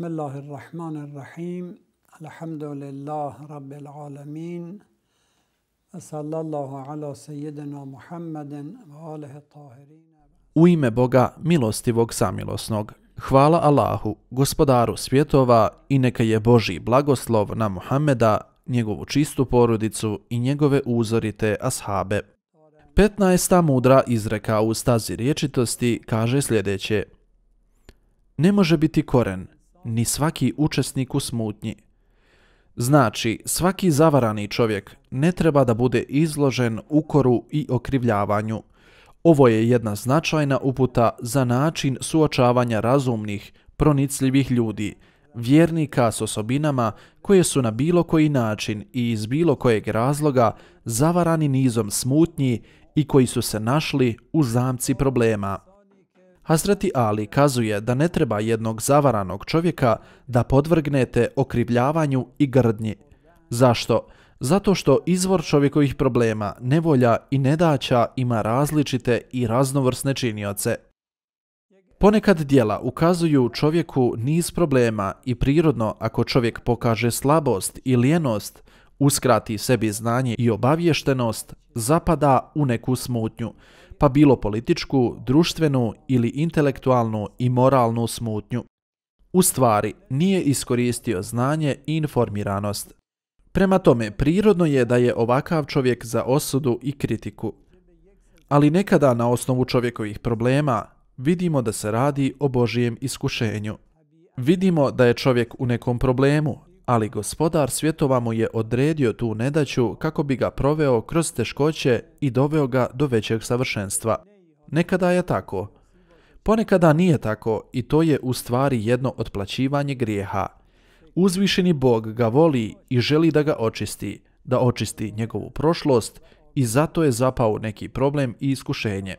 بسم الله الرحمن الرحيم الحمد لله رب العالمين وصلى الله على سيدنا U ime Boga milostivog samilosnog. Hvala Allahu, gospodaru svjetova i neka je Boži blagoslov na Muhammeda, njegovu čistu porodicu i njegove uzorite ashabe. 15. mudra izreka u stazi riječitosti kaže sljedeće. Ne može biti koren, ni svaki učesnik u smutnji. Znači, svaki zavarani čovjek ne treba da bude izložen ukoru i okrivljavanju. Ovo je jedna značajna uputa za način suočavanja razumnih, pronicljivih ljudi, vjernika s osobinama koje su na bilo koji način i iz bilo kojeg razloga zavarani nizom smutnji i koji su se našli u zamci problema. Hazreti Ali kazuje da ne treba jednog zavaranog čovjeka da podvrgnete okrivljavanju i grdnji. Zašto? Zato što izvor čovjekovih problema, nevolja i nedaća ima različite i raznovrsne činioce. Ponekad dijela ukazuju čovjeku niz problema i prirodno ako čovjek pokaže slabost i lijenost, uskrati sebi znanje i obavještenost, zapada u neku smutnju, pa bilo političku, društvenu ili intelektualnu i moralnu smutnju. U stvari, nije iskoristio znanje i informiranost. Prema tome, prirodno je da je ovakav čovjek za osudu i kritiku. Ali nekada na osnovu čovjekovih problema vidimo da se radi o Božijem iskušenju. Vidimo da je čovjek u nekom problemu, ali gospodar svjetova mu je odredio tu nedaću kako bi ga proveo kroz teškoće i doveo ga do većeg savršenstva. Nekada je tako. Ponekada nije tako i to je u stvari jedno otplaćivanje grijeha. Uzvišeni Bog ga voli i želi da ga očisti, da očisti njegovu prošlost i zato je zapao neki problem i iskušenje.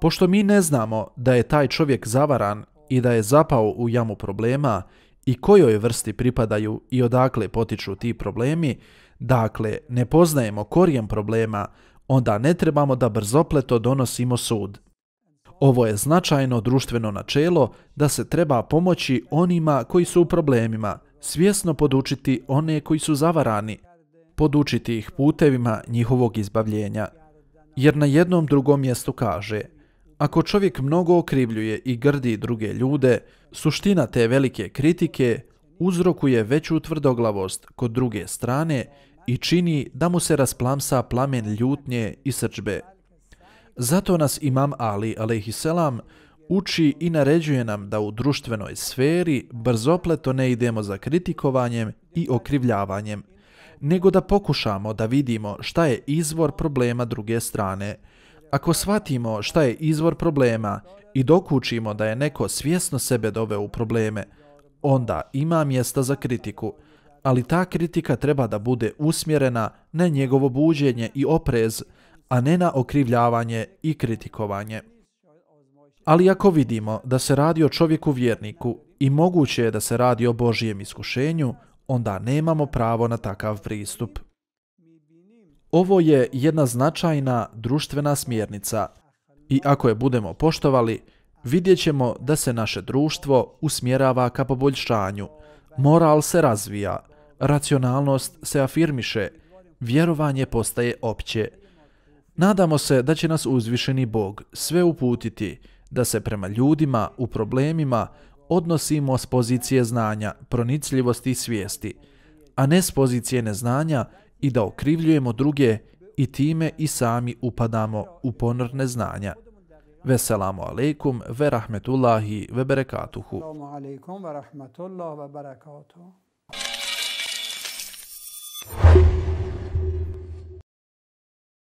Pošto mi ne znamo da je taj čovjek zavaran i da je zapao u jamu problema i kojoj vrsti pripadaju i odakle potiču ti problemi, dakle ne poznajemo korijen problema, onda ne trebamo da brzopleto donosimo sud. Ovo je značajno društveno načelo da se treba pomoći onima koji su u problemima, svjesno podučiti one koji su zavarani, podučiti ih putevima njihovog izbavljenja. Jer na jednom drugom mjestu kaže – ako čovjek mnogo okrivljuje i grdi druge ljude, suština te velike kritike uzrokuje veću tvrdoglavost kod druge strane i čini da mu se rasplamsa plamen ljutnje i srčbe. Zato nas Imam Ali a.s. uči i naređuje nam da u društvenoj sferi brzopleto ne idemo za kritikovanjem i okrivljavanjem, nego da pokušamo da vidimo šta je izvor problema druge strane – ako shvatimo šta je izvor problema i dokučimo da je neko svjesno sebe doveo u probleme, onda ima mjesta za kritiku, ali ta kritika treba da bude usmjerena na njegovo buđenje i oprez, a ne na okrivljavanje i kritikovanje. Ali ako vidimo da se radi o čovjeku vjerniku i moguće je da se radi o Božijem iskušenju, onda nemamo pravo na takav pristup. Ovo je jedna značajna društvena smjernica i ako je budemo poštovali, vidjet ćemo da se naše društvo usmjerava ka poboljšanju, moral se razvija, racionalnost se afirmiše, vjerovanje postaje opće. Nadamo se da će nas uzvišeni Bog sve uputiti da se prema ljudima u problemima odnosimo s pozicije znanja, pronicljivosti i svijesti, a ne s pozicije neznanja i da okrivljujemo druge i time i sami upadamo u ponor neznanja. Veselamu alaikum ve rahmetullahi ve berekatuhu.